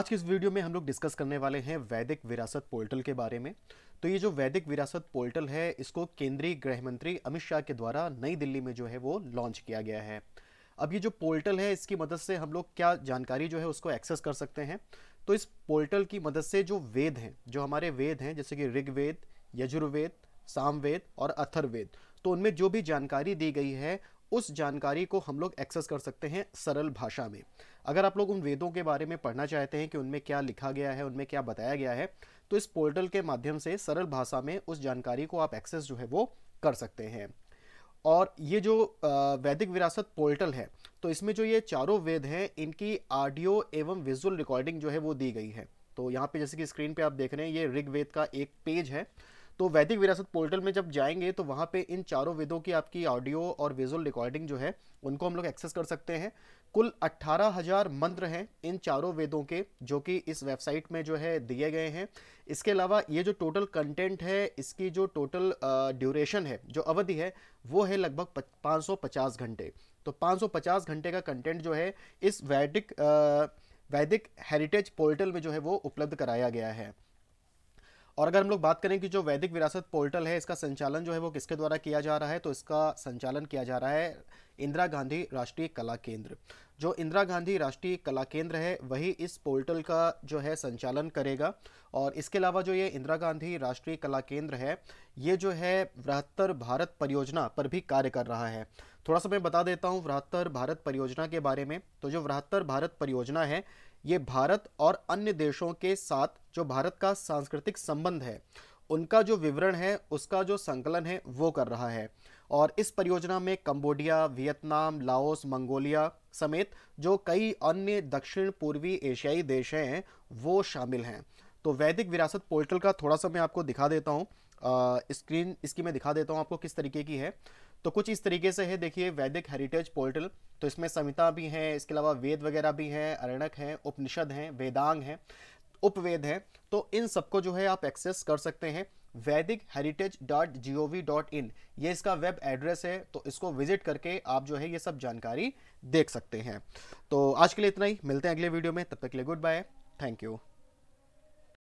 आज के इस वीडियो में हम लोग डिस्कस करने वाले हैं वैदिक विरासत पोर्टल के बारे में तो ये जो वैदिक विरासत पोर्टल है इसको केंद्रीय गृह मंत्री अमित शाह के द्वारा नई दिल्ली में जो है वो लॉन्च किया गया है अब ये जो पोर्टल है इसकी मदद से हम लोग क्या जानकारी जो है उसको एक्सेस कर सकते हैं तो इस पोर्टल की मदद से जो वेद हैं जो हमारे वेद हैं जैसे कि ऋग्वेद यजुर्वेद सामवेद और अथर्वेद तो उनमें जो भी जानकारी दी गई है उस जानकारी को हम लोग एक्सेस कर सकते हैं सरल भाषा में अगर आप लोग उन वेदों के बारे में पढ़ना चाहते हैं कि उनमें क्या लिखा गया है उनमें क्या बताया गया है तो इस पोर्टल के माध्यम से सरल भाषा में उस जानकारी को आप एक्सेस जो है वो कर सकते हैं और ये जो वैदिक विरासत पोर्टल है तो इसमें जो ये चारों वेद हैं इनकी ऑडियो एवं विजुअल रिकॉर्डिंग जो है वो दी गई है तो यहाँ पे जैसे कि स्क्रीन पे आप देख रहे हैं ये ऋग्वेद का एक पेज है तो वैदिक विरासत पोर्टल में जब जाएंगे तो वहाँ पे इन चारों वेदों की आपकी ऑडियो और विजुअल रिकॉर्डिंग जो है उनको हम लोग एक्सेस कर सकते हैं कुल 18,000 मंत्र हैं इन चारों वेदों के जो कि इस वेबसाइट में जो है दिए गए हैं इसके अलावा ये जो टोटल कंटेंट है इसकी जो टोटल ड्यूरेशन है जो अवधि है वो है लगभग 550 घंटे तो 550 घंटे का कंटेंट जो है इस वैदिक वैदिक हेरिटेज पोर्टल में जो है वो उपलब्ध कराया गया है और अगर हम लोग बात करें कि जो वैदिक विरासत पोर्टल है इसका संचालन जो है वो किसके द्वारा किया जा रहा है तो इसका संचालन किया जा रहा है इंदिरा गांधी राष्ट्रीय कला केंद्र जो इंदिरा गांधी राष्ट्रीय कला केंद्र है वही इस पोर्टल का जो है संचालन करेगा और इसके अलावा जो ये इंदिरा गांधी राष्ट्रीय कला केंद्र है ये जो है बृहत्तर भारत परियोजना पर भी कार्य कर रहा है थोड़ा सा मैं बता देता हूँ बृहत्तर भारत परियोजना के बारे में तो जो बृहत्तर भारत परियोजना है ये भारत और अन्य देशों के साथ जो भारत का सांस्कृतिक संबंध है उनका जो विवरण है उसका जो संकलन है वो कर रहा है और इस परियोजना में कंबोडिया वियतनाम लाओस मंगोलिया समेत जो कई अन्य दक्षिण पूर्वी एशियाई देश हैं वो शामिल हैं तो वैदिक विरासत पोर्टल का थोड़ा सा मैं आपको दिखा देता हूँ स्क्रीन इसकी मैं दिखा देता हूँ आपको किस तरीके की है तो कुछ इस तरीके से है देखिए वैदिक हेरिटेज पोर्टल तो इसमें संहिता भी हैं इसके अलावा वेद वगैरह भी हैं अरणक हैं उपनिषद हैं वेदांग हैं उपवेद हैं तो इन सबको जो है आप एक्सेस कर सकते हैं Vedic heritage dot G O V dot in ये इसका वेब एड्रेस है तो इसको विजिट करके आप जो है ये सब जानकारी देख सकते हैं तो आज के लिए इतना ही मिलते हैं अगले वीडियो में तब तक के लिए गुड बाय थैंक यू